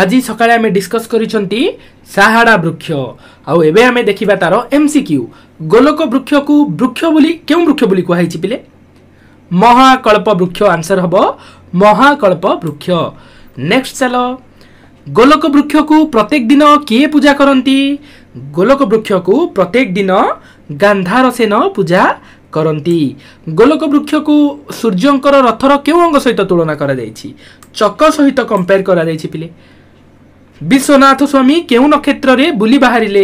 আজি সকালে আমি ডিসকস করেছেন সাহাড়া বৃক্ষ আবে আমি দেখা তার এমসিকিউ গোলক বৃক্ষকু বৃক্ষ বলে কেউ বৃক্ষ বলে কুহাইছি পিলে মহাকল্প বৃক্ষ আনসর হব মহাকল্প বৃক্ষ নেক্সট চাল ଗୋଲକ ବୃକ୍ଷକୁ ପ୍ରତ୍ୟେକ ଦିନ କିଏ ପୂଜା କରନ୍ତି ଗୋଲକ ବୃକ୍ଷକୁ ପ୍ରତ୍ୟେକ ଦିନ ଗାନ୍ଧାରସେନ ପୂଜା କରନ୍ତି ଗୋଲକ ବୃକ୍ଷକୁ ସୂର୍ଯ୍ୟଙ୍କର ରଥର କେଉଁ ଅଙ୍ଗ ସହିତ ତୁଳନା କରାଯାଇଛି ଚକ ସହିତ କମ୍ପେୟାର କରାଯାଇଛି ପିଲେ ବିଶ୍ୱନାଥ ସ୍ୱାମୀ କେଉଁ ନକ୍ଷତ୍ରରେ ବୁଲି ବାହାରିଲେ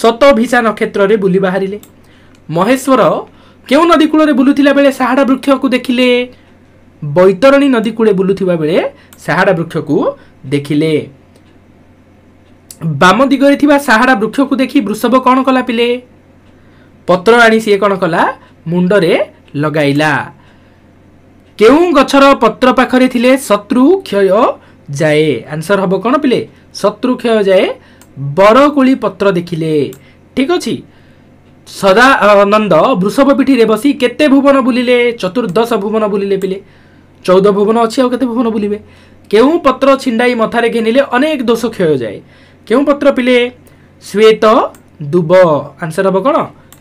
ଶତଭିସା ନକ୍ଷତ୍ରରେ ବୁଲି ବାହାରିଲେ ମହେଶ୍ୱର କେଉଁ ନଦୀ କୂଳରେ ବୁଲୁଥିଲା ବେଳେ ସାହାଡ଼ା ବୃକ୍ଷକୁ ଦେଖିଲେ ବୈତରଣୀ ନଦୀ କୂଳେ ବୁଲୁଥିବା ବେଳେ ସାହାଡ଼ା ବୃକ୍ଷକୁ ଦେଖିଲେ ବାମ ଦିଗରେ ଥିବା ସାହାଡ଼ା ବୃକ୍ଷକୁ ଦେଖି ବୃଷଭ କ'ଣ କଲା ପିଲେ ପତ୍ର ଆଣି ସିଏ କ'ଣ କଲା ମୁଣ୍ଡରେ ଲଗାଇଲା କେଉଁ ଗଛର ପତ୍ର ପାଖରେ ଥିଲେ ଶତ୍ରୁ କ୍ଷୟ ଯାଏ ଆନ୍ସର୍ ହେବ କ'ଣ ପିଲେ ଶତ୍ରୁକ୍ଷୟ ଯାଏ ବରକୋଳି ପତ୍ର ଦେଖିଲେ ଠିକ୍ ଅଛି ସଦାନନ୍ଦ ବୃଷଭ ପିଠିରେ ବସି କେତେ ଭୁବନ ବୁଲିଲେ ଚତୁର୍ଦ୍ଦଶ ଭୁବନ ବୁଲିଲେ ପିଲେ ଚଉଦ ଭୁବନ ଅଛି ଆଉ କେତେ ଭୁବନ ବୁଲିବେ କେଉଁ ପତ୍ର ଛିଣ୍ଡାଇ ମଥାରେ ଘେନିଲେ ଅନେକ ଦୋଷ କ୍ଷୟ ଯାଏ କେଉଁ ପତ୍ର ପିଲେ ଶ୍ଵେତ ଦୁବ ଆନ୍ସର୍ ହେବ କ'ଣ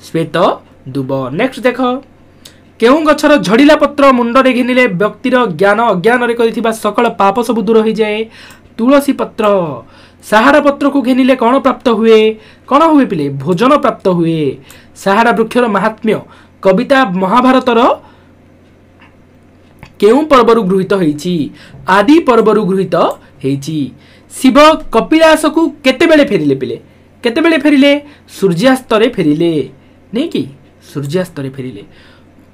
ଶ୍ଵେତ ଦୁବ ନେକ୍ସଟ ଦେଖ କେଉଁ ଗଛର ଝଡ଼ିଲା ପତ୍ର ମୁଣ୍ଡରେ ଘିନିଲେ ବ୍ୟକ୍ତିର ଜ୍ଞାନ ଅଜ୍ଞାନରେ କରିଥିବା ସକଳ ପାପ ସବୁ ଦୂର ହୋଇଯାଏ ତୁଳସୀ ପତ୍ର ସାହାରା ପତ୍ରକୁ ଘେନିଲେ କ'ଣ ପ୍ରାପ୍ତ ହୁଏ କ'ଣ ହୁଏ ପିଲେ ଭୋଜନ ପ୍ରାପ୍ତ ହୁଏ ସାହାରା ବୃକ୍ଷର ମାହାତ୍ମ୍ୟ କବିତା ମହାଭାରତର କେଉଁ ପର୍ବରୁ ଗୃହୀତ ହୋଇଛି ଆଦି ପର୍ବରୁ ଗୃହୀତ ହୋଇଛି ଶିବ କପିଳାସକୁ କେତେବେଳେ ଫେରିଲେ ପିଲେ କେତେବେଳେ ଫେରିଲେ ସୂର୍ଯ୍ୟାସ୍ତରେ ଫେରିଲେ ନାଇଁ କି ସୂର୍ଯ୍ୟାସ୍ତରେ ଫେରିଲେ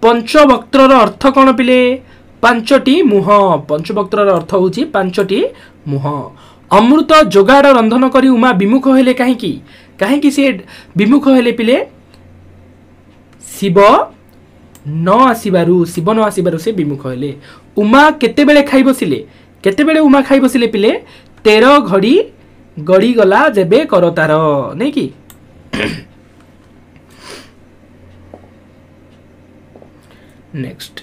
পঞ্চবক্র অর্থ কণ পিলে পাঁচটি মুহ পঞ্চবক্র অর্থ হচ্ছে পাঁচটি মুহ অমৃত যোগাড় রন্ধন করে উমা বিমুখ হলে কী কী সে বিমুখ হলে পিলে শিব ন আসবার শিব ন আসবার সে বিমুখ হলে উমা কেতবে খাই বসলে কেতবে উমা খাই বসলে পিলে তের ঘড়ি গড়িগলা যেবে করতার নাই কি ନେକ୍ସଟ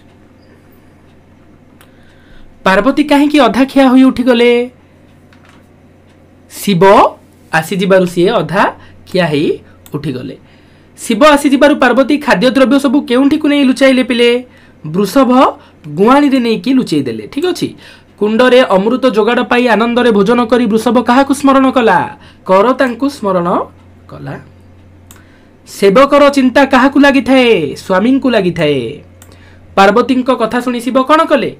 ପାର୍ବତୀ କାହିଁକି ଅଧା ଖିଆ ହୋଇ ଉଠିଗଲେ ଶିବ ଆସିଯିବାରୁ ସିଏ ଅଧା ଖିଆ ହେଇ ଉଠିଗଲେ ଶିବ ଆସିଯିବାରୁ ପାର୍ବତୀ ଖାଦ୍ୟ ଦ୍ରବ୍ୟ ସବୁ କେଉଁଠିକୁ ନେଇ ଲୁଚାଇଲେ ପିଲେ ବୃଷଭ ଗୁଆଁଳିରେ ନେଇକି ଲୁଚେଇ ଦେଲେ ଠିକ୍ ଅଛି କୁଣ୍ଡରେ ଅମୃତ ଯୋଗାଡ଼ ପାଇ ଆନନ୍ଦରେ ଭୋଜନ କରି ବୃଷଭ କାହାକୁ ସ୍ମରଣ କଲା କର ତାଙ୍କୁ ସ୍ମରଣ କଲା ସେବକର ଚିନ୍ତା କାହାକୁ ଲାଗିଥାଏ ସ୍ୱାମୀଙ୍କୁ ଲାଗିଥାଏ ପାର୍ବତୀଙ୍କ କଥା ଶୁଣି ଶିବ କ'ଣ କଲେ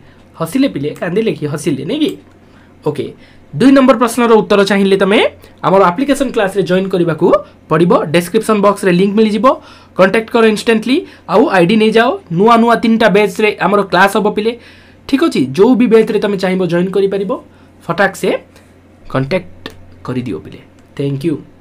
ହସିଲେ ପିଲେ କାନ୍ଦିଲେ କି ହସିଲେ ନାଇଁ କି ଓକେ ଦୁଇ ନମ୍ବର ପ୍ରଶ୍ନର ଉତ୍ତର ଚାହିଁଲେ ତୁମେ ଆମର ଆପ୍ଲିକେସନ୍ କ୍ଲାସ୍ରେ ଜଏନ୍ କରିବାକୁ ପଡ଼ିବ ଡେସ୍କ୍ରିପ୍ସନ୍ ବକ୍ସରେ ଲିଙ୍କ୍ ମିଳିଯିବ କଣ୍ଟାକ୍ଟ କର ଇନଷ୍ଟାଣ୍ଟଲି ଆଉ ଆଇ ଡ଼ି ନେଇଯାଅ ନୂଆ ନୂଆ ତିନିଟା ବ୍ୟାଚ୍ରେ ଆମର କ୍ଲାସ୍ ହେବ ପିଲେ ଠିକ୍ ଅଛି ଯେଉଁ ବି ବ୍ୟାଚ୍ରେ ତୁମେ ଚାହିଁବ ଜଏନ୍ କରିପାରିବ ଫଟାକ୍ ସେ କଣ୍ଟାକ୍ଟ କରିଦିଅ ପିଲେ ଥ୍ୟାଙ୍କ ୟୁ